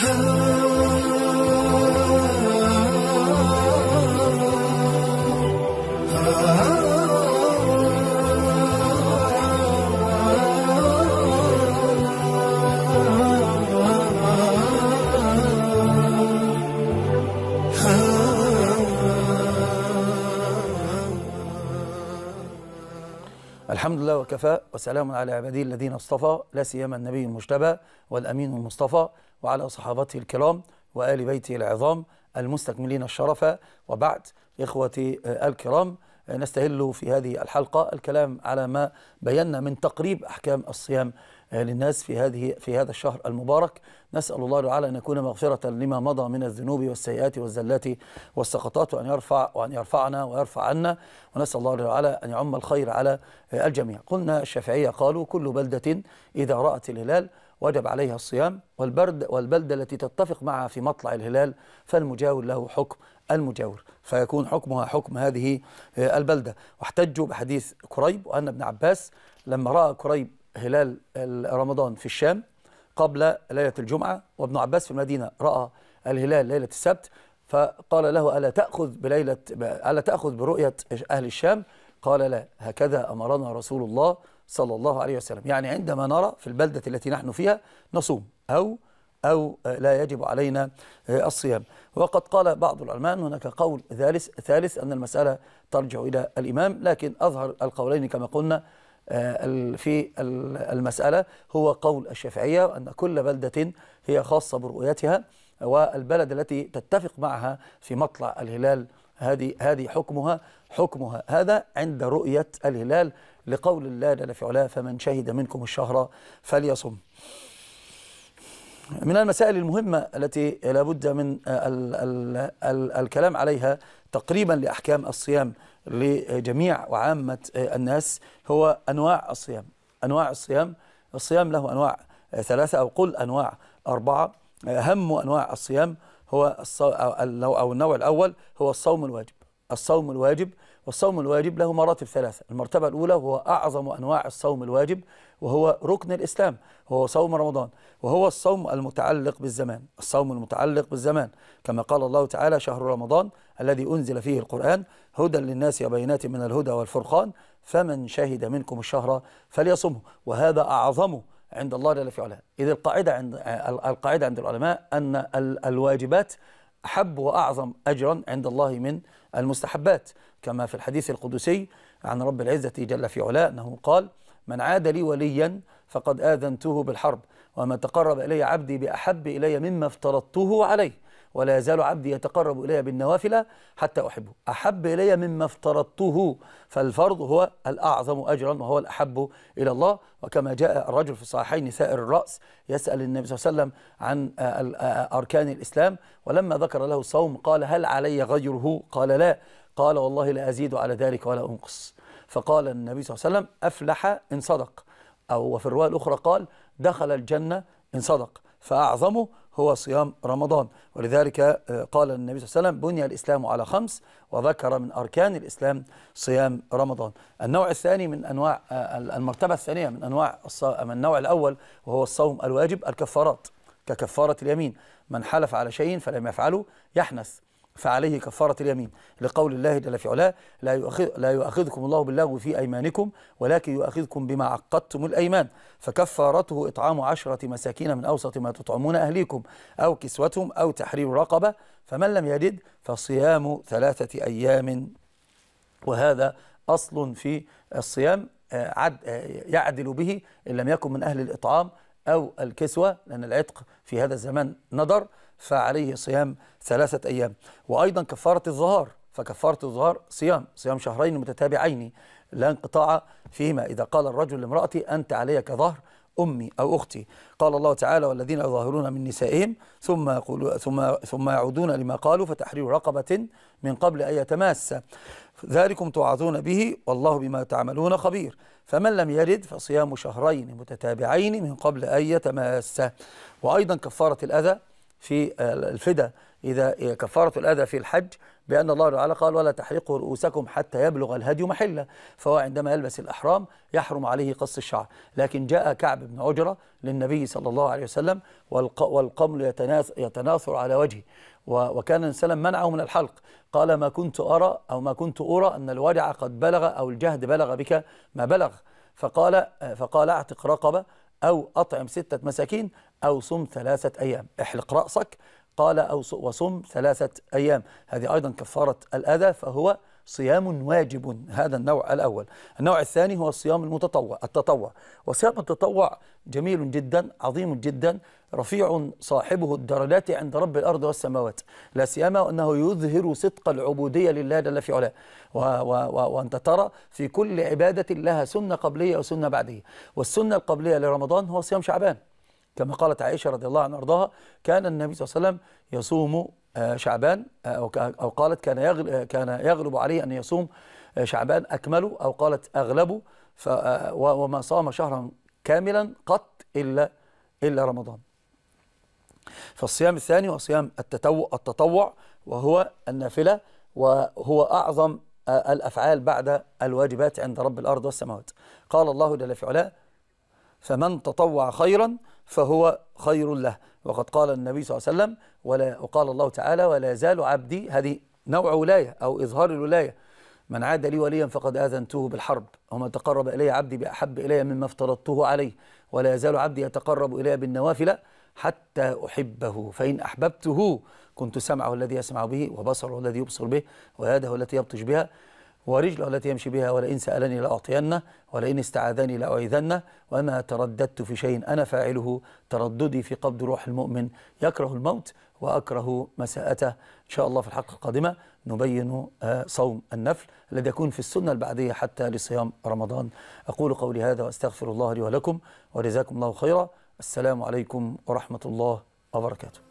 Oh. وكفى وسلام على عباده الذين اصطفى لا سيما النبي المجتبى والأمين المصطفى وعلى صحابته الكرام وآل بيته العظام المستكملين الشرف وبعد إخوتي آه، الكرام نستهل في هذه الحلقة الكلام على ما بينا من تقريب أحكام الصيام للناس في هذه في هذا الشهر المبارك نسأل الله تعالى أن يكون مغفرة لما مضى من الذنوب والسيئات والزلات والسقطات وأن يرفع وأن يرفعنا ويرفع عنا ونسأل الله تعالى أن يعم الخير على الجميع قلنا الشافعية قالوا كل بلدة إذا رأت الهلال وجب عليها الصيام والبرد والبلدة التي تتفق معها في مطلع الهلال فالمجاور له حكم المجاور فيكون حكمها حكم هذه آه، البلدة واحتجوا بحديث كريب وأن ابن عباس لما رأى كريب هلال رمضان في الشام قبل ليلة الجمعة وابن عباس في المدينة رأى الهلال ليلة السبت فقال له ألا تأخذ بليلة ألا تأخذ برؤية أهل الشام قال لا هكذا أمرنا رسول الله صلى الله عليه وسلم يعني عندما نرى في البلدة التي نحن فيها نصوم أو أو لا يجب علينا الصيام وقد قال بعض العلماء هناك قول ثالث, ثالث أن المسألة ترجع إلى الإمام لكن أظهر القولين كما قلنا آه، في المسألة هو قول الشافعية أن كل بلدة هي خاصة برؤيتها والبلد التي تتفق معها في مطلع الهلال هذه هذه حكمها حكمها هذا عند رؤية الهلال لقول الله جل في علاه فمن شهد منكم الشهر فليصم من المسائل المهمة التي لابد من الـ آه، الـ الـ الكلام عليها تقريبا لأحكام الصيام لجميع وعامة آه، الناس هو أنواع الصيام أنواع الصيام الصيام له أنواع آه، ثلاثة أو قل أنواع أربعة أهم أنواع الصيام هو الصو... أو النوع الأول هو الصوم الواجب الصوم الواجب والصوم الواجب له مراتب ثلاثة المرتبة الأولى وهو أعظم أنواع الصوم الواجب وهو ركن الإسلام هو صوم رمضان وهو الصوم المتعلق بالزمان الصوم المتعلق بالزمان كما قال الله تعالى شهر رمضان الذي أنزل فيه القرآن هدى للناس وبينات من الهدى والفرقان فمن شهد منكم الشهر فليصمه وهذا أعظمه عند الله جل في علاه إذ القاعدة عند آه، القاعدة عند العلماء أن الواجبات أحب وأعظم أجرا عند الله من المستحبات كما في الحديث القدسي عن رب العزة جل في علاه أنه قال من عاد لي وليا فقد آذنته بالحرب وما تقرب إلي عبدي بأحب إلي مما افترضته عليه ولا يزال عبدي يتقرب إلي بالنوافل حتى أحبه أحب إلي مما افترضته فالفرض هو الأعظم أجرا وهو الأحب إلى الله وكما جاء الرجل في الصحيحين سائر الرأس يسأل النبي صلى الله عليه وسلم عن آه، آه، آه، أركان الإسلام ولما ذكر له الصوم قال هل علي غيره قال لا قال والله لا أزيد على ذلك ولا أنقص فقال النبي صلى الله عليه وسلم أفلح إن صدق أو وفي الرواية الأخرى قال دخل الجنة إن صدق فأعظمه هو صيام رمضان ولذلك آه، قال النبي صلى الله عليه وسلم بني الإسلام على خمس وذكر من أركان الإسلام صيام رمضان النوع الثاني من أنواع آه، المرتبة الثانية من أنواع من النوع الأول وهو الصوم الواجب الكفارات ككفارة اليمين من حلف على شيء فلم يفعله يحنث فعليه كفارة اليمين لقول الله جل في علاه لا, يؤخذ لا يؤخذكم الله باللغو في أيمانكم ولكن يؤخذكم بما عقدتم الأيمان فكفارته إطعام عشرة مساكين من أوسط ما تطعمون أهليكم أو كسوتهم أو تحرير رقبة فمن لم يجد فصيام ثلاثة أيام وهذا أصل في الصيام آه، عد آه، يعدل به إن لم يكن من أهل الإطعام أو الكسوة لأن العتق في هذا الزمان نظر فعليه صيام ثلاثة أيام وأيضا كفارة الظهار فكفارة الظهار صيام صيام شهرين متتابعين لا انقطاع فيهما إذا قال الرجل لامرأته أنت علي كظهر أمي أو أختي قال الله تعالى والذين يظاهرون من نسائهم ثم يقول ثم ثم يعودون لما قالوا فتحرير رقبة من قبل أن يتماس ذلكم توعظون به والله بما تعملون خبير فمن لم يرد فصيام شهرين متتابعين من قبل أن يتماس وأيضا كفارة الأذى في الفدا إذا كفارة الأذى في الحج بأن الله تعالى قال ولا تحرقوا رؤوسكم حتى يبلغ الهدي محله فهو عندما يلبس الأحرام يحرم عليه قص الشعر لكن جاء كعب بن عجرة للنبي صلى الله عليه وسلم والقمل يتناثر على وجهه وكان سلم صلى منعه من الحلق قال ما كنت أرى أو ما كنت أرى أن الوجع قد بلغ أو الجهد بلغ بك ما بلغ فقال فقال اعتق رقبة أو أطعم ستة مساكين أو صم ثلاثة أيام احلق رأسك قال أو وصم ثلاثة أيام هذه أيضا كفارة الأذى فهو صيام واجب هذا النوع الأول النوع الثاني هو الصيام المتطوع التطوع وصيام التطوع جميل جدا عظيم جدا رفيع صاحبه الدرجات عند رب الأرض والسماوات لا سيما وأنه يظهر صدق العبودية لله جل في علاه وأنت ترى في كل عبادة لها سنة قبلية وسنة بعدية والسنة القبلية لرمضان هو صيام شعبان كما قالت عائشة رضي الله عنها وارضاها كان النبي صلى الله عليه وسلم يصوم آه، شعبان آه، أو قالت كان آه، كان يغلب عليه أن يصوم شعبان أكمله أو قالت أغلبه وما صام شهرا كاملا قط إلا إلا رمضان فالصيام الثاني هو صيام التطوع, التطوع وهو النافلة وهو أعظم الأفعال بعد الواجبات عند رب الأرض والسماوات قال الله جل في علاه فمن تطوع خيرا فهو خير له وقد قال النبي صلى الله عليه وسلم ولا وقال الله تعالى ولا يزال عبدي هذه نوع ولاية أو إظهار الولاية من عاد لي وليا فقد آذنته بالحرب وما تقرب إلي عبدي بأحب إلي مما افترضته عليه ولا يزال عبدي يتقرب إلي بالنوافل حتى أحبه فإن أحببته كنت سمعه الذي يسمع به وبصره الذي يبصر به ويده التي يبطش بها ورجله التي يمشي بها ولئن سألني لأعطينه ولئن استعاذني لأعيذنه وما ترددت في شيء أنا فاعله ترددي في قبض روح المؤمن يكره الموت وأكره مساءته إن شاء الله في الحلقة القادمة نبين آه، صوم النفل الذي يكون في السنة البعدية حتى لصيام رمضان أقول قولي هذا وأستغفر الله لي ولكم وجزاكم الله خيرا السلام عليكم ورحمة الله وبركاته